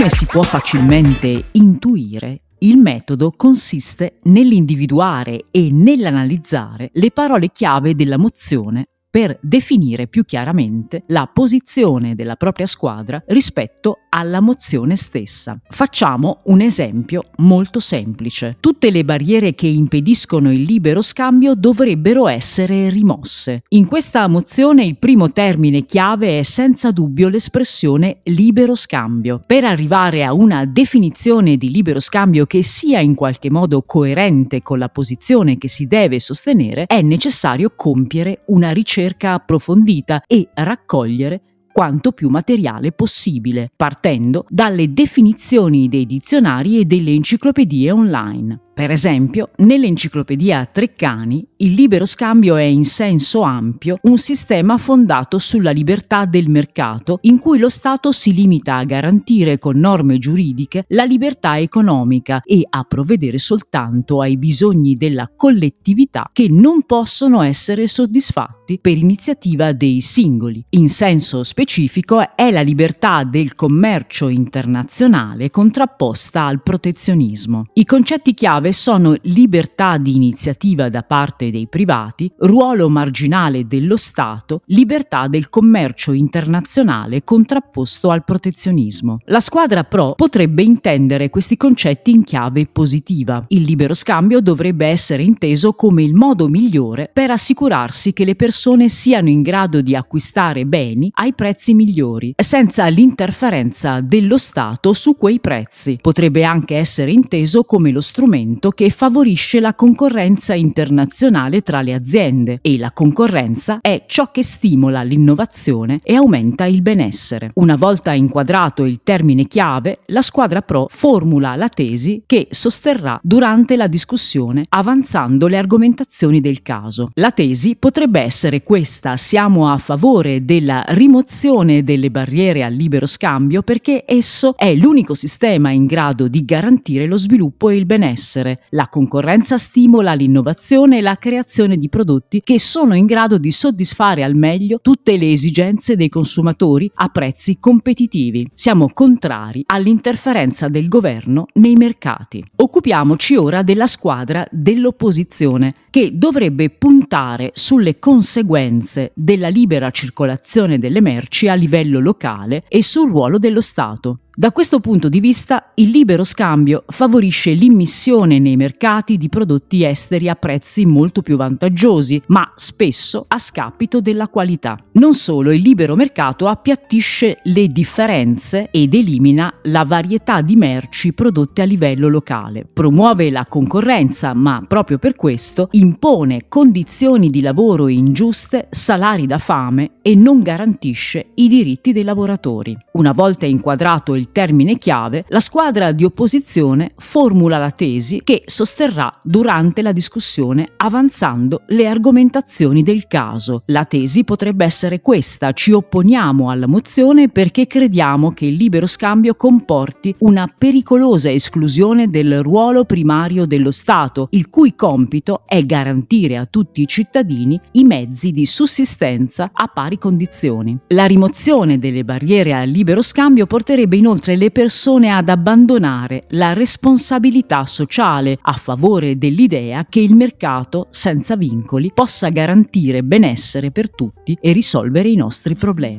Come si può facilmente intuire, il metodo consiste nell'individuare e nell'analizzare le parole chiave della mozione per definire più chiaramente la posizione della propria squadra rispetto alla mozione stessa. Facciamo un esempio molto semplice. Tutte le barriere che impediscono il libero scambio dovrebbero essere rimosse. In questa mozione il primo termine chiave è senza dubbio l'espressione libero scambio. Per arrivare a una definizione di libero scambio che sia in qualche modo coerente con la posizione che si deve sostenere, è necessario compiere una ricerca approfondita e raccogliere quanto più materiale possibile, partendo dalle definizioni dei dizionari e delle enciclopedie online. Per esempio, nell'enciclopedia Treccani, il libero scambio è in senso ampio un sistema fondato sulla libertà del mercato in cui lo Stato si limita a garantire con norme giuridiche la libertà economica e a provvedere soltanto ai bisogni della collettività che non possono essere soddisfatti per iniziativa dei singoli. In senso specifico è la libertà del commercio internazionale contrapposta al protezionismo. I concetti chiave due sono libertà di iniziativa da parte dei privati, ruolo marginale dello Stato, libertà del commercio internazionale contrapposto al protezionismo. La squadra pro potrebbe intendere questi concetti in chiave positiva. Il libero scambio dovrebbe essere inteso come il modo migliore per assicurarsi che le persone siano in grado di acquistare beni ai prezzi migliori, senza l'interferenza dello Stato su quei prezzi. Potrebbe anche essere inteso come lo strumento strumento che favorisce la concorrenza internazionale tra le aziende e la concorrenza è ciò che stimola l'innovazione e aumenta il benessere. Una volta inquadrato il termine chiave, la squadra pro formula la tesi che sosterrà durante la discussione avanzando le argomentazioni del caso. La tesi potrebbe essere questa, siamo a favore della rimozione delle barriere al libero scambio perché esso è l'unico sistema in grado di garantire lo sviluppo e il benessere essere. La concorrenza stimola l'innovazione e la creazione di prodotti che sono in grado di soddisfare al meglio tutte le esigenze dei consumatori a prezzi competitivi. Siamo contrari all'interferenza del governo nei mercati. Occupiamoci ora della squadra dell'opposizione che dovrebbe puntare sulle conseguenze della libera circolazione delle merci a livello locale e sul ruolo dello Stato. Da questo punto di vista, il libero scambio favorisce l'immissione nei mercati di prodotti esteri a prezzi molto più vantaggiosi, ma spesso a scapito della qualità. Non solo, il libero mercato appiattisce le differenze ed elimina la varietà di merci prodotte a livello locale. Promuove la concorrenza, ma proprio per questo impone condizioni di lavoro ingiuste, salari da fame e non garantisce i diritti dei lavoratori. Una volta inquadrato il termine chiave, la squadra di opposizione formula la tesi che sosterrà durante la discussione avanzando le argomentazioni del caso. La tesi potrebbe essere questa, ci opponiamo alla mozione perché crediamo che il libero scambio comporti una pericolosa esclusione del ruolo primario dello Stato, il cui compito è garantire a tutti i cittadini i mezzi di sussistenza a pari condizioni. La rimozione delle barriere al libero scambio porterebbe inoltre inoltre le persone ad abbandonare la responsabilità sociale a favore dell'idea che il mercato, senza vincoli, possa garantire benessere per tutti e risolvere i nostri problemi.